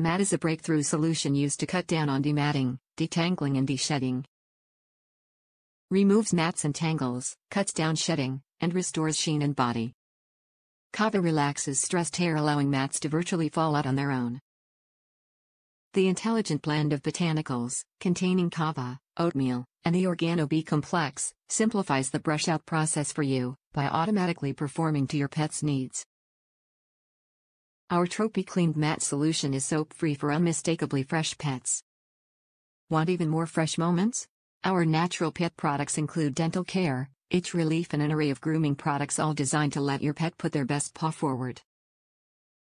Mat is a breakthrough solution used to cut down on dematting, detangling and deshedding. Removes mats and tangles, cuts down shedding, and restores sheen and body. Kava relaxes stressed hair allowing mats to virtually fall out on their own. The intelligent blend of botanicals, containing kava, oatmeal, and the Organo B complex, simplifies the brush out process for you by automatically performing to your pet's needs. Our Tropy Cleaned Matte solution is soap-free for unmistakably fresh pets. Want even more fresh moments? Our natural pet products include dental care, itch relief and an array of grooming products all designed to let your pet put their best paw forward.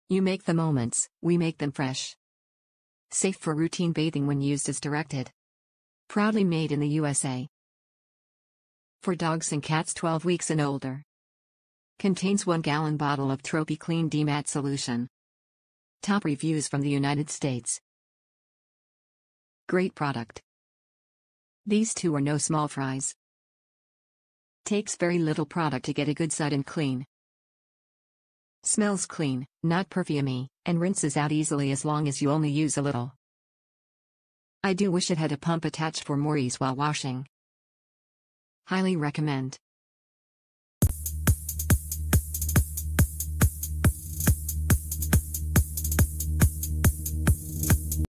You make the moments, we make them fresh. Safe for routine bathing when used as directed. Proudly made in the USA. For dogs and cats 12 weeks and older. Contains 1 gallon bottle of Tropy Clean DMAT solution. Top reviews from the United States. Great product. These two are no small fries. Takes very little product to get a good side and clean. Smells clean, not perfumey, and rinses out easily as long as you only use a little. I do wish it had a pump attached for more ease while washing. Highly recommend.